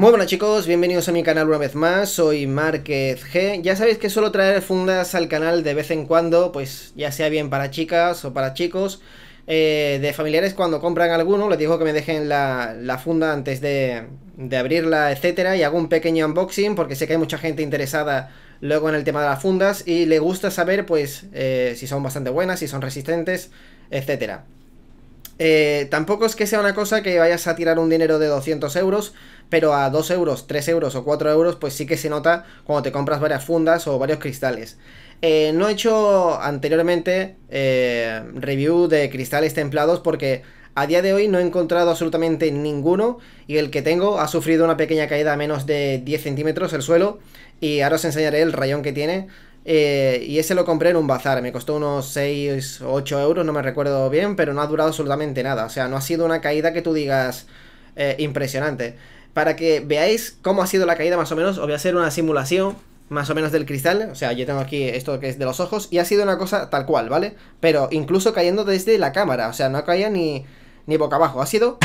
Muy buenas chicos, bienvenidos a mi canal una vez más, soy Márquez G. Ya sabéis que suelo traer fundas al canal de vez en cuando, pues ya sea bien para chicas o para chicos. Eh, de familiares cuando compran alguno, les digo que me dejen la, funda antes de, abrirla, etcétera, y hago un pequeño unboxing porque sé que hay mucha gente interesada luego en el tema de las fundas y le gusta saber pues eh, si son bastante buenas, si son resistentes, etcétera. Eh, tampoco es que sea una cosa que vayas a tirar un dinero de 200 euros, pero a 2 euros, 3 euros o 4 euros, pues sí que se nota cuando te compras varias fundas o varios cristales. Eh, no he hecho anteriormente eh, review de cristales templados porque a día de hoy no he encontrado absolutamente ninguno y el que tengo ha sufrido una pequeña caída a menos de 10 centímetros el suelo y ahora os enseñaré el rayón que tiene eh, y ese lo compré en un bazar, me costó unos 6 o 8 euros, no me recuerdo bien, pero no ha durado absolutamente nada. O sea, no ha sido una caída que tú digas eh, impresionante. Para que veáis cómo ha sido la caída más o menos, os voy a hacer una simulación más o menos del cristal. O sea, yo tengo aquí esto que es de los ojos y ha sido una cosa tal cual, ¿vale? Pero incluso cayendo desde la cámara, o sea, no ha ni, ni boca abajo, ha sido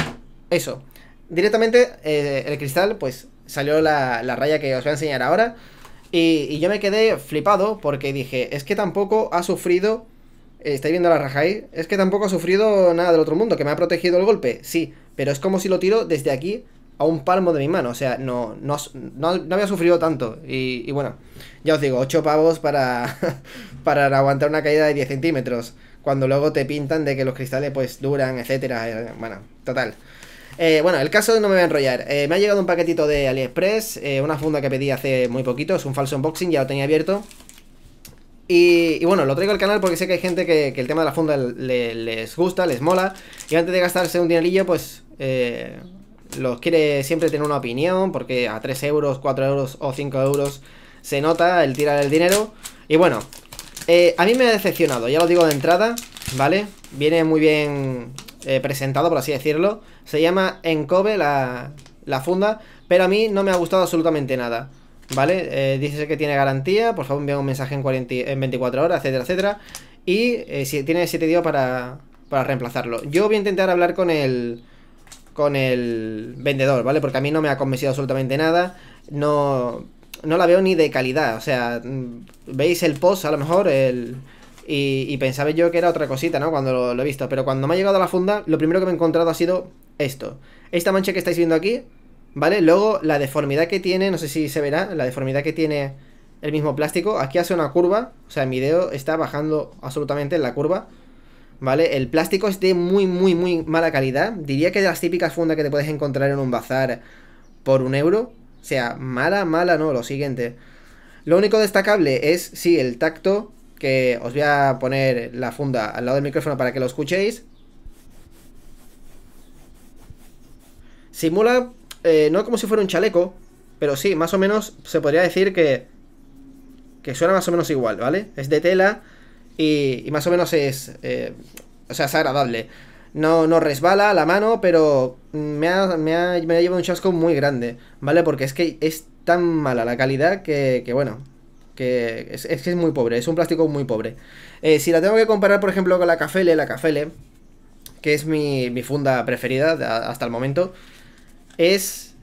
eso. Directamente eh, el cristal, pues salió la, la raya que os voy a enseñar ahora. Y, yo me quedé flipado porque dije, es que tampoco ha sufrido, eh, estáis viendo la raja ahí, es que tampoco ha sufrido nada del otro mundo, que me ha protegido el golpe, sí, pero es como si lo tiro desde aquí a un palmo de mi mano, o sea, no, no, había sufrido tanto. Y, bueno, ya os digo, ocho pavos para, para aguantar una caída de 10 centímetros, cuando luego te pintan de que los cristales pues duran, etcétera, eh, bueno, total. Eh, bueno, el caso no me voy a enrollar. Eh, me ha llegado un paquetito de AliExpress, eh, una funda que pedí hace muy poquito, es un falso unboxing, ya lo tenía abierto. Y, bueno, lo traigo al canal porque sé que hay gente que, el tema de la funda les gusta, les mola. Y antes de gastarse un dinerillo, pues los quiere siempre tener una opinión, porque a 3 euros, 4 euros o 5 euros se nota el tirar el dinero. Y bueno, a mí me ha decepcionado, ya lo digo de entrada, ¿vale? Viene muy bien eh, presentado, por así decirlo. Se llama Encobe la, la funda, pero a mí no me ha gustado absolutamente nada. ¿Vale? Eh, dice que tiene garantía, por favor envía un mensaje en, 24 horas, etcétera, etcétera. Y eh, si tiene 7 días para, para reemplazarlo. Yo voy a intentar hablar con el, con el vendedor, ¿vale? Porque a mí no me ha convencido absolutamente nada. No, no la veo ni de calidad. O sea, mm, veis el post, a lo mejor, el, y, pensaba yo que era otra cosita, ¿no? Cuando lo, he visto. Pero cuando me ha llegado a la funda, lo primero que me he encontrado ha sido esto. Esta mancha que estáis viendo aquí, ¿vale? Luego la deformidad que tiene, no sé si se verá, la deformidad que tiene el mismo plástico. Aquí hace una curva, o sea, mi dedo está bajando absolutamente en la curva. ¿Vale? El plástico es de muy, muy, muy mala calidad. Diría que de las típicas fundas que te puedes encontrar en un bazar por un euro. O sea, mala, mala, no, lo siguiente. Lo único destacable es, sí, el tacto que os voy a poner la funda al lado del micrófono para que lo escuchéis. Simula, eh, no como si fuera un chaleco, pero sí, más o menos se podría decir que, que suena más o menos igual, ¿vale? Es de tela y, más o menos es, eh, o sea, es agradable. No, no resbala la mano, pero me ha, llevado un chasco muy grande, ¿vale? Porque es que es tan mala la calidad que, que bueno, que es, que es muy pobre, es un plástico muy pobre. Eh, si la tengo que comparar, por ejemplo, con la Cafele, la Cafele, que es mi, funda preferida hasta el momento, es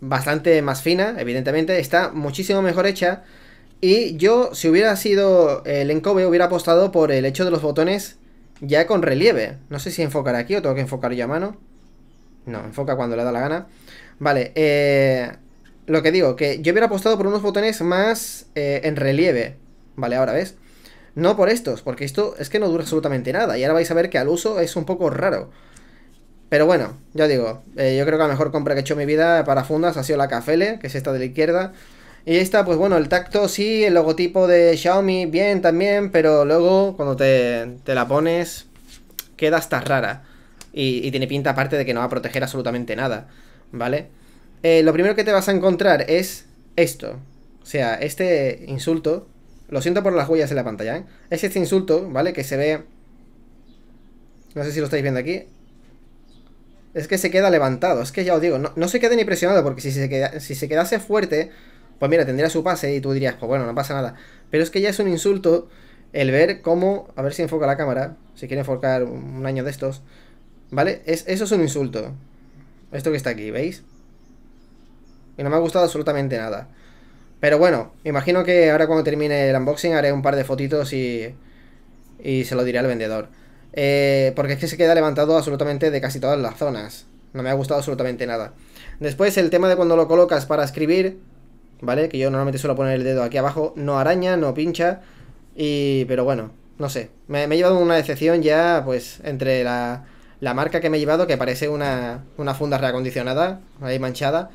bastante más fina, evidentemente, está muchísimo mejor hecha. Y yo, si hubiera sido el encobe, hubiera apostado por el hecho de los botones ya con relieve. No sé si enfocar aquí o tengo que enfocar ya a mano. No, enfoca cuando le da la gana. Vale, eh, lo que digo, que yo hubiera apostado por unos botones más eh, en relieve. Vale, ahora ves. No por estos, porque esto es que no dura absolutamente nada. Y ahora vais a ver que al uso es un poco raro. Pero bueno, ya digo, eh, yo creo que la mejor compra que he hecho en mi vida para fundas ha sido la Cafele, que es esta de la izquierda. Y esta, pues bueno, el tacto sí, el logotipo de Xiaomi bien también, pero luego cuando te, te la pones queda hasta rara. Y, tiene pinta aparte de que no va a proteger absolutamente nada, ¿vale? vale eh, lo primero que te vas a encontrar es esto. O sea, este insulto. Lo siento por las huellas en la pantalla, ¿eh? Es este insulto, ¿vale? Que se ve... No sé si lo estáis viendo aquí. Es que se queda levantado. Es que ya os digo, no, se queda ni presionado, porque si se, queda, si se quedase fuerte, pues mira, tendría su pase y tú dirías, pues bueno, no pasa nada. Pero es que ya es un insulto el ver cómo... A ver si enfoca la cámara. Si quiere enfocar un año de estos. ¿Vale? Es, eso es un insulto. Esto que está aquí, ¿veis? Y no me ha gustado absolutamente nada. Pero bueno, imagino que ahora cuando termine el unboxing haré un par de fotitos y, y se lo diré al vendedor. Eh, porque es que se queda levantado absolutamente de casi todas las zonas. No me ha gustado absolutamente nada. Después el tema de cuando lo colocas para escribir, ¿vale? Que yo normalmente suelo poner el dedo aquí abajo, no araña, no pincha. Y... pero bueno, no sé. Me, he llevado una decepción ya, pues, entre la, la, marca que me he llevado, que parece una, una funda reacondicionada, ahí manchada.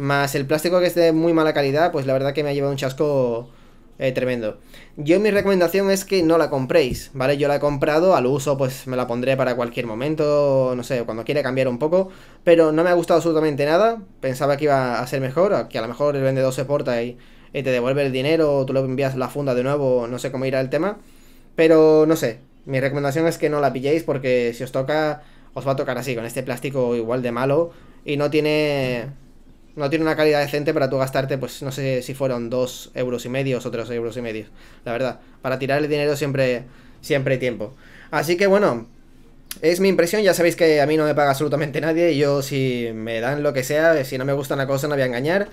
Más el plástico que es de muy mala calidad, pues la verdad que me ha llevado un chasco eh, tremendo. Yo mi recomendación es que no la compréis, ¿vale? Yo la he comprado, al uso pues me la pondré para cualquier momento, no sé, cuando quiera cambiar un poco, pero no me ha gustado absolutamente nada, pensaba que iba a ser mejor, que a lo mejor el vendedor se porta y, te devuelve el dinero, O tú le envías la funda de nuevo, no sé cómo irá el tema, pero no sé, mi recomendación es que no la pilléis porque si os toca, os va a tocar así, con este plástico igual de malo y no tiene no tiene una calidad decente para tú gastarte, pues no sé si fueron dos euros y medio o tres euros y medio, la verdad. Para tirar el dinero siempre, siempre hay tiempo. Así que bueno, es mi impresión, ya sabéis que a mí no me paga absolutamente nadie, yo si me dan lo que sea, si no me gusta una cosa no voy a engañar.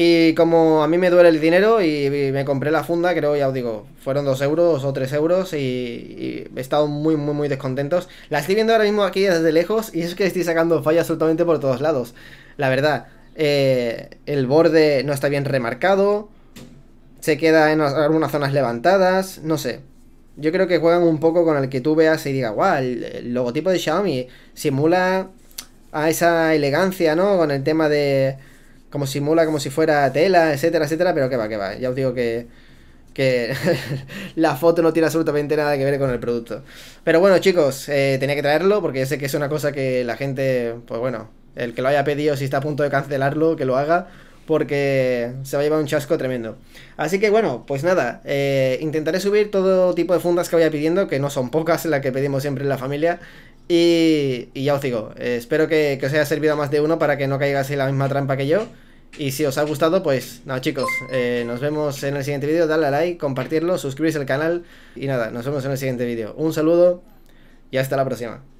Y como a mí me duele el dinero y me compré la funda, creo, ya os digo, fueron 2 euros o 3 euros y, he estado muy, muy, muy descontentos. La estoy viendo ahora mismo aquí desde lejos y es que estoy sacando fallas absolutamente por todos lados, la verdad. Eh, el borde no está bien remarcado, se queda en algunas zonas levantadas, no sé. Yo creo que juegan un poco con el que tú veas y digas, guau, el, logotipo de Xiaomi simula a esa elegancia, ¿no? Con el tema de como simula como si fuera tela, etcétera, etcétera, pero que va, que va. Ya os digo que, que la foto no tiene absolutamente nada que ver con el producto. Pero bueno, chicos, eh, tenía que traerlo porque sé que es una cosa que la gente, pues bueno, el que lo haya pedido, si está a punto de cancelarlo, que lo haga, porque se va a llevar un chasco tremendo. Así que bueno, pues nada, eh, intentaré subir todo tipo de fundas que vaya pidiendo, que no son pocas las que pedimos siempre en la familia. Y, ya os digo, eh, espero que, os haya servido más de uno para que no caiga en la misma trampa que yo. Y si os ha gustado, pues nada chicos, eh, nos vemos en el siguiente vídeo, dadle a like, compartirlo, suscribirse al canal y nada, nos vemos en el siguiente vídeo. Un saludo y hasta la próxima.